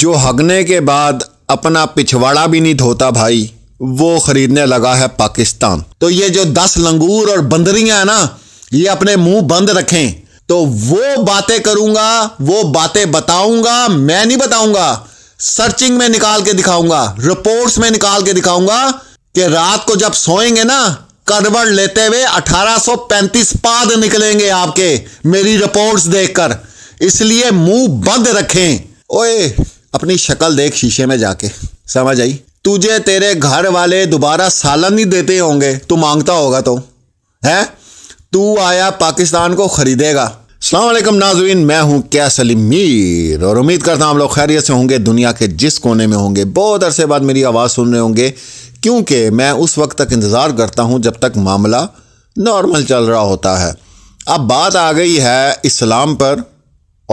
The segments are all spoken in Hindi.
जो हगने के बाद अपना पिछवाड़ा भी नहीं धोता भाई वो खरीदने लगा है पाकिस्तान तो ये जो दस लंगूर और बंदरियां है ना ये अपने मुंह बंद रखें तो वो बातें करूंगा वो बातें बताऊंगा मैं नहीं बताऊंगा सर्चिंग में निकाल के दिखाऊंगा रिपोर्ट्स में निकाल के दिखाऊंगा कि रात को जब सोएंगे ना करवट लेते हुए 1835 पाद निकलेंगे आपके मेरी रिपोर्ट्स देखकर इसलिए मुंह बंद रखें ओए अपनी शक्ल देख शीशे में जाके समझ आई तुझे तेरे घर वाले दोबारा सालन नहीं देते होंगे तू मांगता होगा तो है तू आया पाकिस्तान को खरीदेगा अलैक्म नाजुन मैं हूं क्या सलीम मीर और उम्मीद करता हूं हम लोग खैरियत से होंगे दुनिया के जिस कोने में होंगे बहुत अरसे बाद मेरी आवाज़ सुन रहे होंगे क्योंकि मैं उस वक्त तक इंतज़ार करता हूं जब तक मामला नॉर्मल चल रहा होता है अब बात आ गई है इस्लाम पर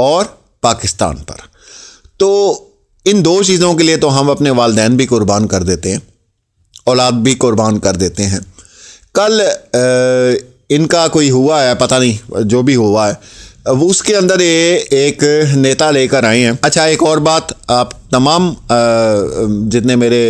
और पाकिस्तान पर तो इन दो चीज़ों के लिए तो हम अपने वालदेन भी कुर्बान कर देते हैं औलाद भी कुर्बान कर देते हैं कल इनका कोई हुआ है पता नहीं जो भी हुआ है वो उसके अंदर ये एक नेता लेकर आए हैं अच्छा एक और बात आप तमाम जितने मेरे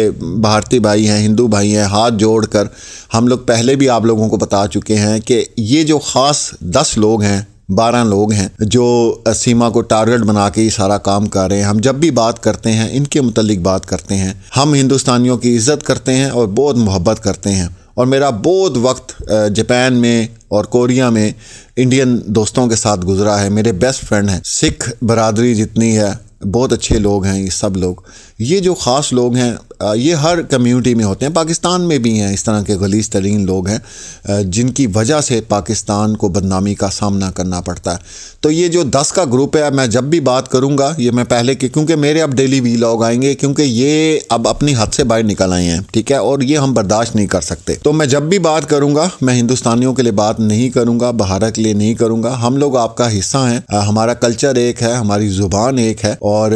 भारतीय भाई हैं हिंदू भाई हैं हाथ जोड़कर हम लोग पहले भी आप लोगों को बता चुके हैं कि ये जो ख़ास दस लोग हैं बारह लोग हैं जो सीमा को टारगेट बना के ये सारा काम कर रहे हैं हम जब भी बात करते हैं इनके मतलब बात करते हैं हम हिंदुस्तानियों की इज़्ज़त करते हैं और बहुत मोहब्बत करते हैं और मेरा बहुत वक्त जापान में और कोरिया में इंडियन दोस्तों के साथ गुजरा है मेरे बेस्ट फ्रेंड हैं सिख बरदरी जितनी है बहुत अच्छे लोग हैं ये सब लोग ये जो ख़ास लोग हैं ये हर कम्युनिटी में होते हैं पाकिस्तान में भी हैं इस तरह के गलीस तरीन लोग हैं जिनकी वजह से पाकिस्तान को बदनामी का सामना करना पड़ता है तो ये जो दस का ग्रुप है मैं जब भी बात करूँगा ये मैं पहले के क्योंकि मेरे अब डेली वी लॉग आएंगे क्योंकि ये अब अपनी हद से बाहर निकल आए हैं ठीक है और ये हम बर्दाश्त नहीं कर सकते तो मैं जब भी बात करूँगा मैं हिंदुस्तानियों के लिए बात नहीं करूँगा बाहर के लिए नहीं करूँगा हम लोग आपका हिस्सा हैं हमारा कल्चर एक है हमारी ज़ुबान एक है और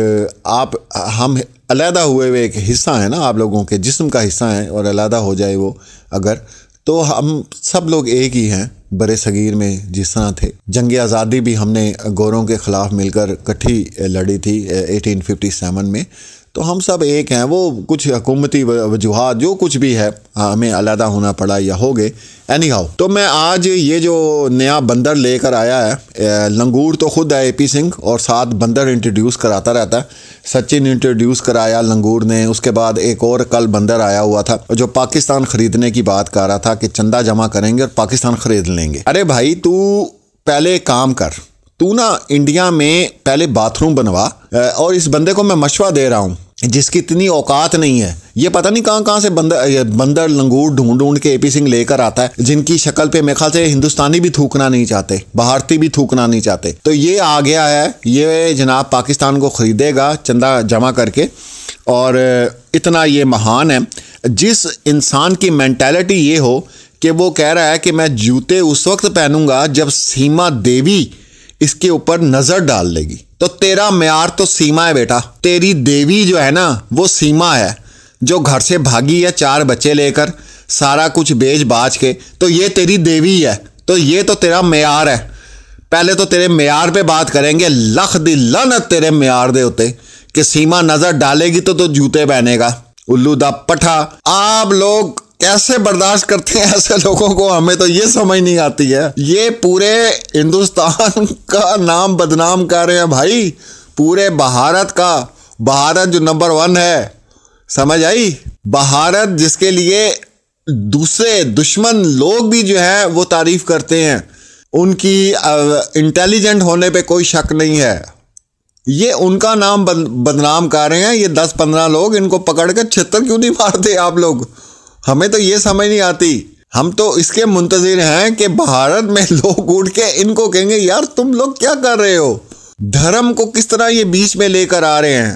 आप हम अलहदा हुए हुए एक हिस्सा है ना आप लोगों के जिस्म का हिस्सा है और अलहदा हो जाए वो अगर तो हम सब लोग एक ही हैं बर सगीर में जिस तरह थे जंग आज़ादी भी हमने गोरों के ख़िलाफ़ मिलकर इकट्ठी लड़ी थी 1857 में तो हम सब एक हैं वो कुछ हकूमती वजूहत जो कुछ भी है हाँ, हमें अलहदा होना पड़ा या हो गए एनी हाउ तो मैं आज ये जो नया बंदर लेकर आया है लंगूर तो खुद है ए पी सिंह और साथ बंदर इंट्रोड्यूस कराता रहता है सचिन इंट्रोड्यूस कराया लंगूर ने उसके बाद एक और कल बंदर आया हुआ था जो पाकिस्तान ख़रीदने की बात कर रहा था कि चंदा जमा करेंगे और पाकिस्तान ख़रीद लेंगे अरे भाई तू पहले काम कर तू ना इंडिया में पहले बाथरूम बनवा और इस बंदे को मैं मशवा दे रहा हूँ जिसकी इतनी औकात नहीं है ये पता नहीं कहाँ कहाँ से बंदर बंदर लंगूर ढूंढ ढूंढ के ए सिंह लेकर आता है जिनकी शक्ल पे मेरे ख्याल से हिंदुस्तानी भी थूकना नहीं चाहते भारतीय भी थूकना नहीं चाहते तो ये आ गया है ये जनाब पाकिस्तान को ख़रीदेगा चंदा जमा करके और इतना ये महान है जिस इंसान की मैंटेलिटी ये हो कि वो कह रहा है कि मैं जूते उस वक्त पहनूंगा जब सीमा देवी इसके ऊपर नज़र डाल लेगी तो तेरा म्यार तो सीमा है बेटा तेरी देवी जो है ना वो सीमा है जो घर से भागी है चार बच्चे लेकर सारा कुछ बेच बाज के तो ये तेरी देवी है तो ये तो तेरा मैार है पहले तो तेरे मैार पे बात करेंगे लख दी लनत तेरे मैार दे उते कि सीमा नज़र डालेगी तो तो जूते पहनेगा उल्लू दा पठा आप लोग कैसे बर्दाश्त करते हैं ऐसे लोगों को हमें तो ये समझ नहीं आती है ये पूरे हिंदुस्तान का नाम बदनाम कर रहे हैं भाई पूरे भारत का भारत जो नंबर वन है समझ आई भारत जिसके लिए दूसरे दुश्मन लोग भी जो है वो तारीफ करते हैं उनकी इंटेलिजेंट होने पे कोई शक नहीं है ये उनका नाम बदनाम कर रहे हैं ये दस पंद्रह लोग इनको पकड़ कर छत्तर क्यों नहीं मारते आप लोग हमें तो ये समझ नहीं आती हम तो इसके मुंतजिर हैं कि भारत में लोग उठ के इनको कहेंगे यार तुम लोग क्या कर रहे हो धर्म को किस तरह ये बीच में लेकर आ रहे हैं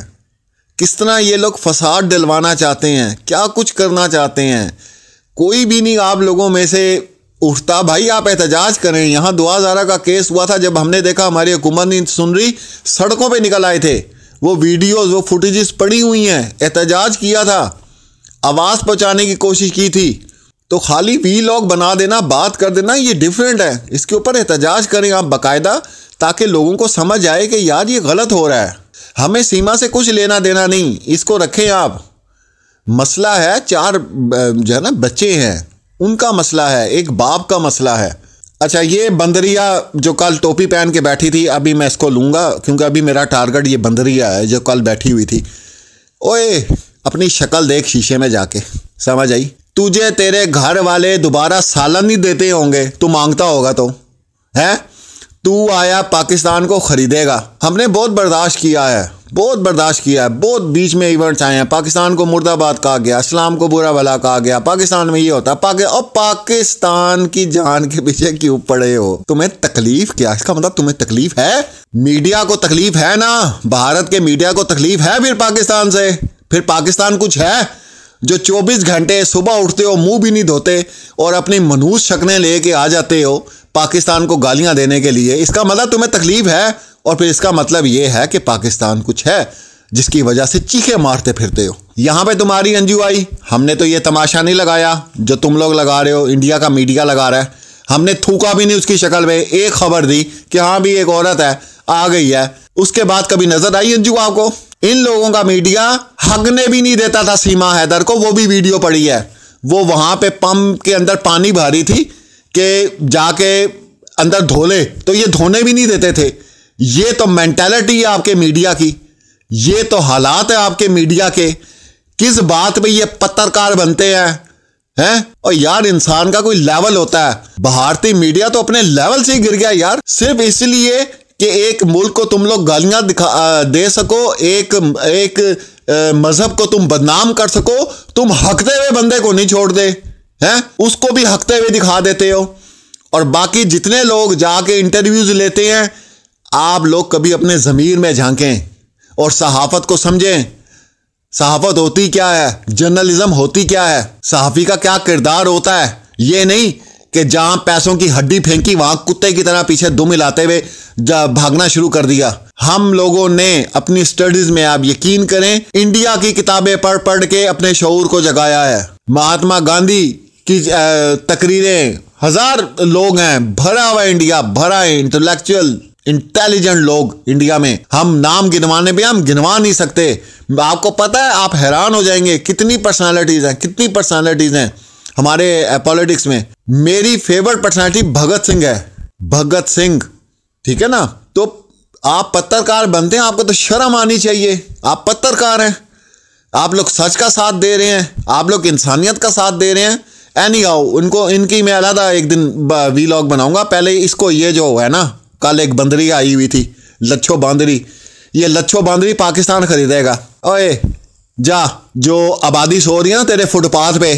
किस तरह ये लोग फसाद दिलवाना चाहते हैं क्या कुछ करना चाहते हैं कोई भी नहीं आप लोगों में से उठता भाई आप एहतजाज करें यहाँ दुआ जारा का केस हुआ था जब हमने देखा हमारी हुकूमत नहीं सुन रही सड़कों पर निकल आए थे वो वीडियोज वो फुटेज पड़ी हुई हैं एहतजाज किया था आवाज़ पहुंचाने की कोशिश की थी तो खाली वी लॉग बना देना बात कर देना ये डिफरेंट है इसके ऊपर एहतजाज करें आप बाकायदा ताकि लोगों को समझ आए कि यार ये गलत हो रहा है हमें सीमा से कुछ लेना देना नहीं इसको रखें आप मसला है चार जो है ना बच्चे हैं उनका मसला है एक बाप का मसला है अच्छा ये बंदरिया जो कल टोपी पहन के बैठी थी अभी मैं इसको लूँगा क्योंकि अभी मेरा टारगेट ये बंदरिया है जो कल बैठी हुई थी ओए अपनी शक्ल देख शीशे में जाके समझ आई तुझे तेरे घर वाले दोबारा सालन नहीं देते होंगे तू मांगता होगा तो है तू आया पाकिस्तान को ख़रीदेगा हमने बहुत बर्दाश्त किया है बहुत बर्दाश्त किया है बहुत बीच में इवेंट्स आए हैं पाकिस्तान को मुर्दाबाद कहा गया इस्लाम को बुरा भला कहा गया पाकिस्तान में ये होता है पाकि और पाकिस्तान की जान के पीछे क्यों पड़े हो तुम्हें तकलीफ क्या इसका मतलब तुम्हें तकलीफ है मीडिया को तकलीफ है ना भारत के मीडिया को तकलीफ है फिर पाकिस्तान से फिर पाकिस्तान कुछ है जो 24 घंटे सुबह उठते हो मुंह भी नहीं धोते और अपनी मनहूस शक्लें लेके आ जाते हो पाकिस्तान को गालियां देने के लिए इसका मतलब तुम्हें तकलीफ है और फिर इसका मतलब ये है कि पाकिस्तान कुछ है जिसकी वजह से चीखे मारते फिरते हो यहाँ पे तुम्हारी अंजू आई हमने तो ये तमाशा नहीं लगाया जो तुम लोग लगा रहे हो इंडिया का मीडिया लगा रहा है हमने थूका भी नहीं उसकी शक्ल में एक खबर दी कि हाँ भी एक औरत है आ गई है उसके बाद कभी नजर आई अंजू आपको इन लोगों का मीडिया हगने भी नहीं देता था सीमा हैदर को वो भी वीडियो पड़ी है वो वहां पे पंप के अंदर पानी भरी थी कि जाके अंदर धोले तो ये धोने भी नहीं देते थे ये तो मैंटेलिटी है आपके मीडिया की ये तो हालात है आपके मीडिया के किस बात पे ये पत्रकार बनते हैं है और यार इंसान का कोई लेवल होता है भारतीय मीडिया तो अपने लेवल से ही गिर गया यार सिर्फ इसलिए कि एक मुल्क को तुम लोग गालियां दिखा दे सको एक एक मजहब को तुम बदनाम कर सको तुम हकते हुए बंदे को नहीं छोड़ दे हैं उसको भी हकते हुए दिखा देते हो और बाकी जितने लोग जाके इंटरव्यूज लेते हैं आप लोग कभी अपने ज़मीर में झांकें और सहाफत को समझें सहाफत होती क्या है जर्नलिज्म होती क्या है सहाफ़ी का क्या किरदार होता है ये नहीं कि जहां पैसों की हड्डी फेंकी वहां कुत्ते की तरह पीछे दुम हिलाते हुए भागना शुरू कर दिया हम लोगों ने अपनी स्टडीज में आप यकीन करें इंडिया की किताबें पढ़ पढ़ के अपने शौर को जगाया है महात्मा गांधी की तकरीरें हजार लोग हैं भरा हुआ इंडिया भरा है इंटेलेक्चुअल इंटेलिजेंट लोग इंडिया में हम नाम गिनवाने भी हम गिनवा नहीं सकते आपको पता है आप हैरान हो जाएंगे कितनी पर्सनालिटीज हैं कितनी पर्सनालिटीज हैं हमारे पॉलिटिक्स में मेरी फेवरेट पर्सनैलिटी भगत सिंह है भगत सिंह ठीक है ना तो आप पत्रकार बनते हैं आपको तो शर्म आनी चाहिए आप पत्रकार हैं आप लोग सच का साथ दे रहे हैं आप लोग इंसानियत का साथ दे रहे हैं एनी आओ उनको इनकी मैं अलहदा एक दिन वी बनाऊंगा पहले इसको ये जो है ना कल एक बंदरी आई हुई थी लच्छो बांदरी ये लच्छो बांदरी पाकिस्तान खरीदेगा ओए जा जो आबादी सो रही है ना तेरे फुटपाथ पे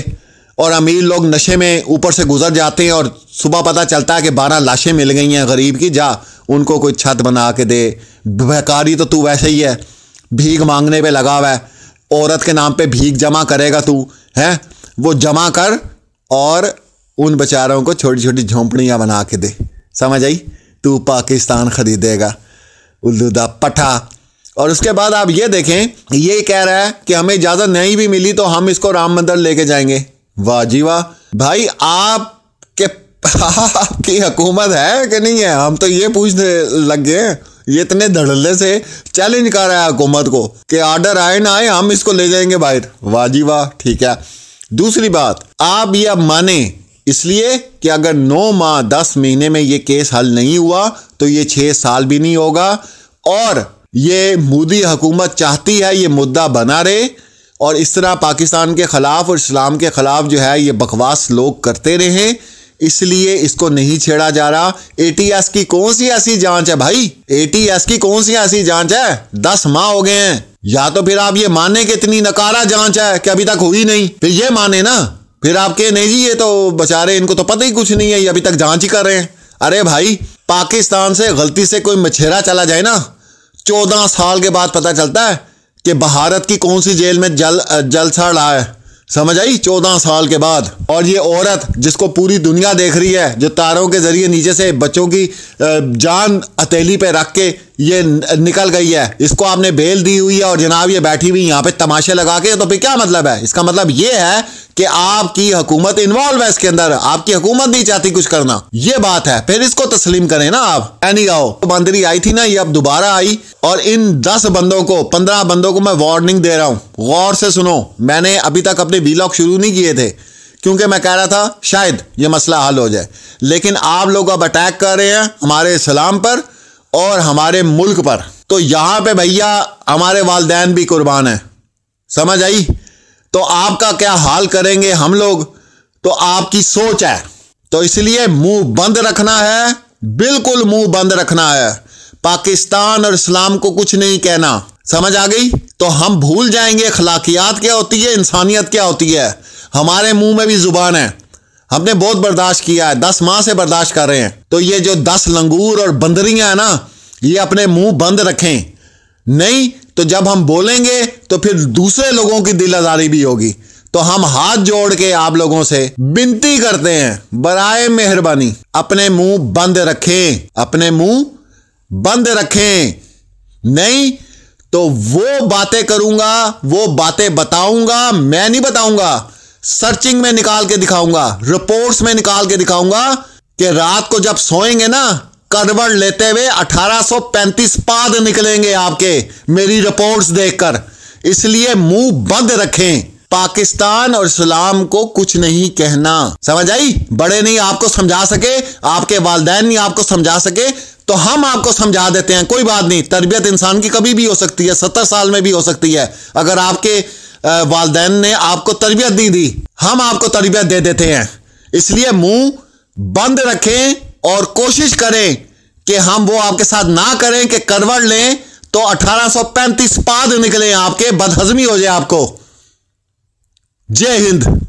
और अमीर लोग नशे में ऊपर से गुजर जाते हैं और सुबह पता चलता है कि बारह लाशें मिल गई हैं गरीब की जा उनको कोई छत बना के दे बेकारी तो तू वैसे ही है भीख मांगने पे लगा हुआ है औरत के नाम पे भीख जमा करेगा तू है वो जमा कर और उन बेचारों को छोटी छोटी झोंपड़ियाँ बना के दे समझ आई तू पाकिस्तान खरीदेगा उल्लू दा पठा और उसके बाद आप ये देखें ये कह रहा है कि हमें इजाज़त नहीं भी मिली तो हम इसको राम मंदिर लेके जाएंगे वाह जी वाह भाई आप के आपकी हुकूमत है कि नहीं है हम तो ये पूछने लग गए ये इतने धड़ल्ले से चैलेंज कर रहा है हुकूमत को कि आर्डर आए ना आए हम इसको ले जाएंगे बाहर वाह वाह ठीक है दूसरी बात आप यह माने इसलिए कि अगर नौ माह दस महीने में ये केस हल नहीं हुआ तो ये छः साल भी नहीं होगा और ये मोदी हुकूमत चाहती है ये मुद्दा बना रहे और इस तरह पाकिस्तान के ख़िलाफ़ और इस्लाम के ख़िलाफ़ जो है ये बकवास लोग करते रहे इसलिए इसको नहीं छेड़ा जा रहा एटीएस की कौन सी ऐसी जांच है भाई एटीएस की कौन सी ऐसी जांच है दस माह हो गए हैं या तो फिर आप ये माने कि इतनी नकारा जांच है कि अभी तक हुई नहीं फिर ये माने ना फिर आप कहे नहीं जी ये तो बेचारे इनको तो पता ही कुछ नहीं है ये अभी तक जांच ही कर रहे हैं अरे भाई पाकिस्तान से गलती से कोई मछेरा चला जाए ना चौदह साल के बाद पता चलता है कि भारत की कौन सी जेल में जल जलसा रहा है समझ आई चौदह साल के बाद और ये औरत जिसको पूरी दुनिया देख रही है जो तारों के जरिए नीचे से बच्चों की जान हथेली पे रख के ये निकल गई है इसको आपने बेल दी हुई है और जनाब ये बैठी हुई यहाँ पे तमाशे लगा के तो फिर क्या मतलब है इसका मतलब ये है कि आपकी हुकूमत इन्वॉल्व है इसके अंदर आपकी हुकूमत नहीं चाहती कुछ करना ये बात है फिर इसको तस्लीम करें ना आप एनी गाओ तो बंदरी आई थी ना ये अब दोबारा आई और इन दस बंदों को पंद्रह बंदों को मैं वार्निंग दे रहा हूँ गौर से सुनो मैंने अभी तक अपने बीलॉग शुरू नहीं किए थे क्योंकि मैं कह रहा था शायद ये मसला हल हो जाए लेकिन आप लोग अब अटैक कर रहे हैं हमारे इस्लाम पर और हमारे मुल्क पर तो यहां पे भैया हमारे वालदेन भी कुर्बान है समझ आई तो आपका क्या हाल करेंगे हम लोग तो आपकी सोच है तो इसलिए मुंह बंद रखना है बिल्कुल मुंह बंद रखना है पाकिस्तान और इस्लाम को कुछ नहीं कहना समझ आ गई तो हम भूल जाएंगे अखलाकियात क्या होती है इंसानियत क्या होती है हमारे मुंह में भी जुबान है हमने बहुत बर्दाश्त किया है दस माह से बर्दाश्त कर रहे हैं तो ये जो दस लंगूर और बंदरियां हैं ना ये अपने मुंह बंद रखें नहीं तो जब हम बोलेंगे तो फिर दूसरे लोगों की दिल आजारी भी होगी तो हम हाथ जोड़ के आप लोगों से विनती करते हैं बरए मेहरबानी अपने मुंह बंद रखें अपने मुंह बंद रखें नहीं तो वो बातें करूंगा वो बातें बताऊंगा मैं नहीं बताऊंगा सर्चिंग में निकाल के दिखाऊंगा रिपोर्ट्स में निकाल के दिखाऊंगा कि रात को जब सोएंगे ना करवट लेते हुए 1835 पाद निकलेंगे आपके मेरी रिपोर्ट्स देखकर इसलिए मुंह बंद रखें पाकिस्तान और इस्लाम को कुछ नहीं कहना समझ आई बड़े नहीं आपको समझा सके आपके वालदेन नहीं आपको समझा सके तो हम आपको समझा देते हैं कोई बात नहीं तरबियत इंसान की कभी भी हो सकती है सत्तर साल में भी हो सकती है अगर आपके वालदेन ने आपको तरबियत नहीं दी हम आपको तरबियत दे देते हैं इसलिए मुंह बंद रखें और कोशिश करें कि हम वो आपके साथ ना करें कि करवट लें तो 1835 पाद निकले आपके बदहजमी हो जाए आपको जय हिंद